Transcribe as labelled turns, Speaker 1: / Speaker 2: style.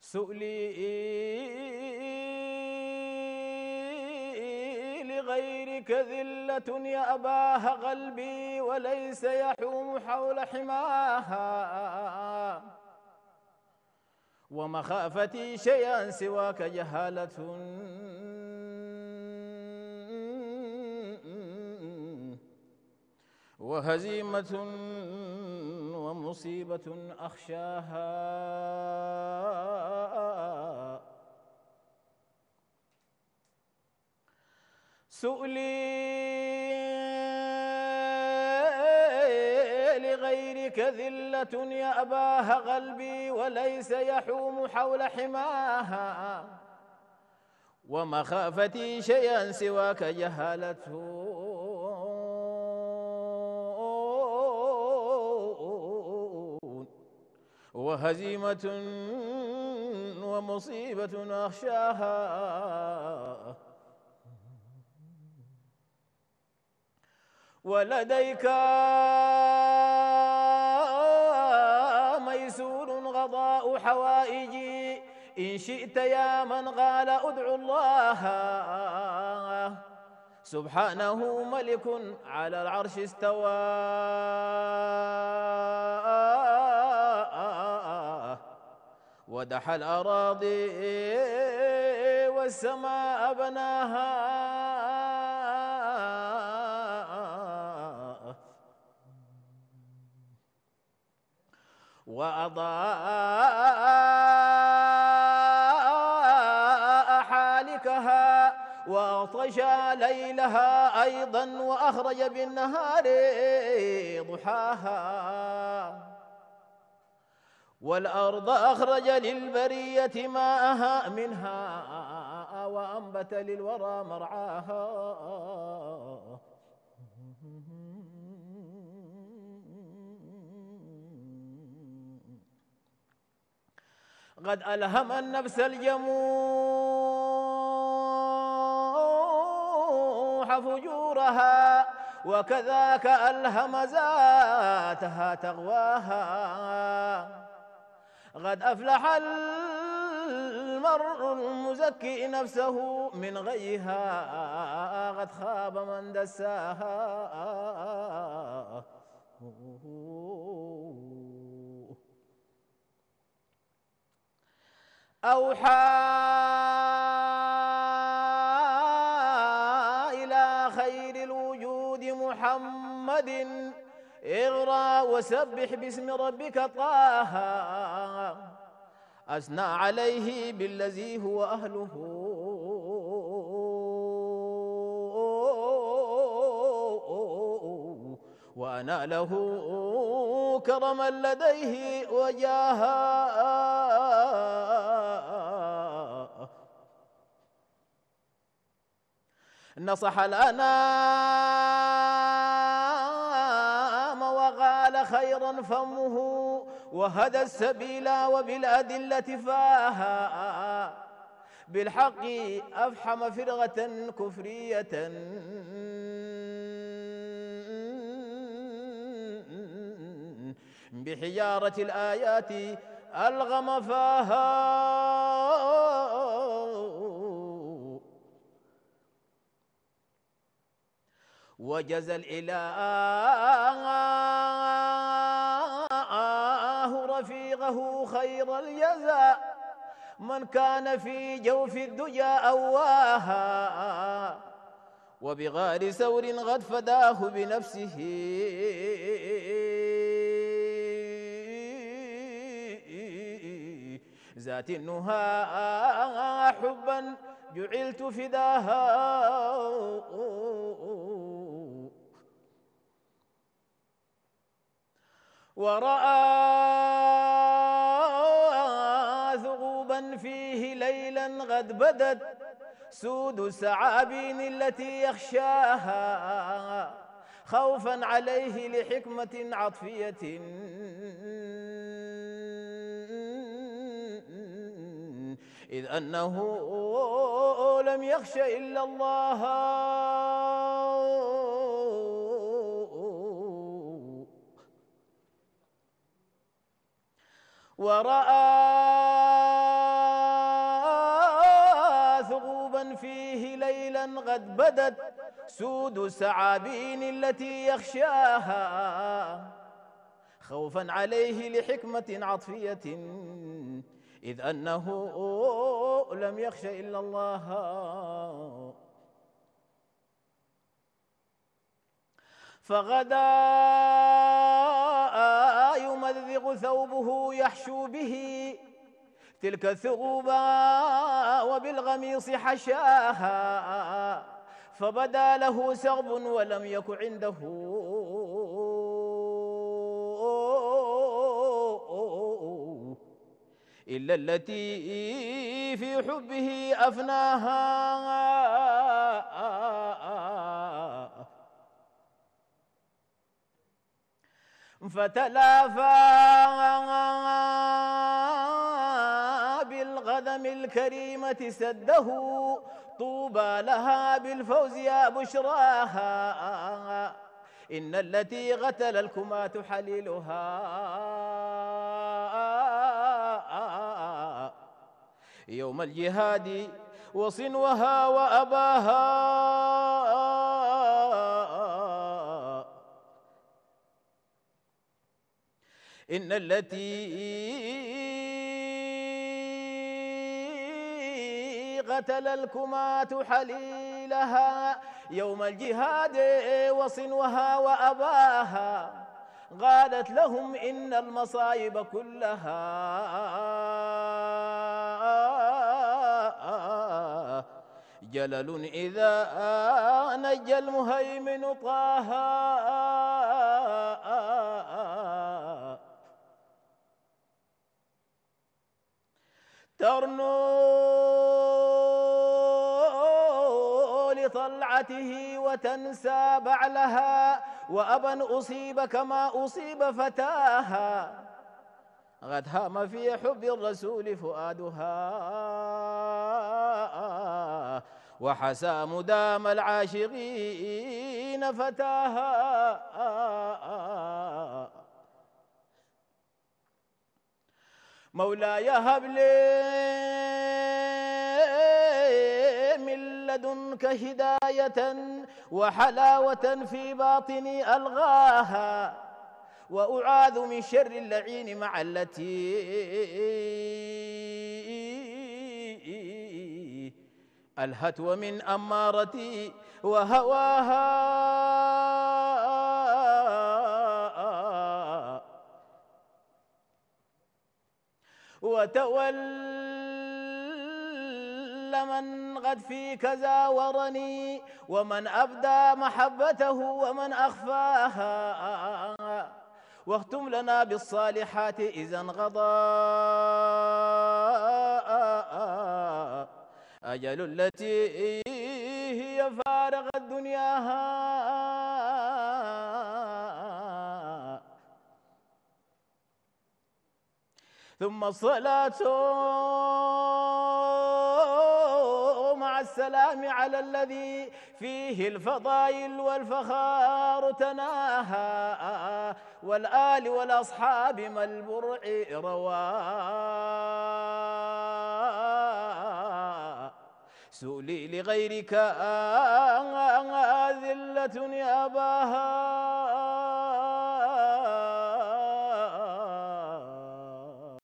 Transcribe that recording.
Speaker 1: سؤلي لغيرك ذلة يا أباها قلبي وليس يحوم حول حماها ومخافتي شيئا سواك جهالة وهزيمة مصيبة أخشاها سؤلي لغيرك ذلة يأباها قلبي وليس يحوم حول حماها ومخافتي شيئا سواك جهالته وهزيمة ومصيبة أخشاها ولديك ميسور غضاء حوائجي إن شئت يا من قال أدعو الله سبحانه ملك على العرش استوى ودحى الأراضي والسماء بناها وأضاء حالكها وأطشى ليلها أيضا وأخرج بالنهار ضحاها والأرض أخرج للبرية ماءها منها وأنبت للورى مرعاها قد ألهم النفس الجموح فجورها وكذاك ألهم ذاتها تغواها قد أفلح المرء المزكي نفسه من غيها قد خاب من دساها أوحى إلى خير الوجود محمد اغرى وسبح باسم ربك طه أثنى عليه بالذي هو أهله وأنا له كرما لديه وجاها نصح الأنام خيرا فمه وهدى السبيل وبالأدلة فاها بالحق أفحم فرغة كفرية بحجارة الآيات ألغم فاها وجز الإله رفيقه خير الجزاء من كان في جوف الدجى أواها وبغار ثور قد فداه بنفسه ذات النهى حبا جعلت فداها ورأى ثغوبا فيه ليلا قد بدت سود السعابين التي يخشاها خوفا عليه لحكمة عطفية إذ أنه لم يخش إلا الله ورأى ثقوبا فيه ليلا قد بدت سود السعابين التي يخشاها خوفا عليه لحكمة عطفية إذ أنه لم يخش إلا الله فغدا يبلغ ثوبه يحشو به تلك ثوبا وبالغميص حشاها فبدا له سغب ولم يك عنده إلا التي في حبه أفناها فتلافى بالغدم الكريمة سده طوبى لها بالفوز يا بشراها إن التي غتل الكمات حليلها يوم الجهاد وصنوها وأباها إن التي قتل الكماة حليلها يوم الجهاد وصنوها وأباها قالت لهم إن المصايب كلها جلل إذا نجى المهيمن طه لطلعته وتنسى بعلها وأبا أصيب كما أصيب فتاها قد هام في حب الرسول فؤادها وحسى مدام العاشقين فتاها مولاي هب لي لدنك هداية وحلاوة في باطني ألغاها وأعاذ من شر اللعين مع التي ألهت ومن أمارتي وهواها وتولى كل من قد فيك زاورني ومن أبدى محبته ومن أخفاها واختم لنا بالصالحات إذا انغضى أجل التي هي فارقت دنياها ثم الصلاة والسلام على الذي فيه الفضائل والفخار تناهى والآل والأصحاب ما البرع روى سولي لغيرك آه، آه، آه، ذلة يا باها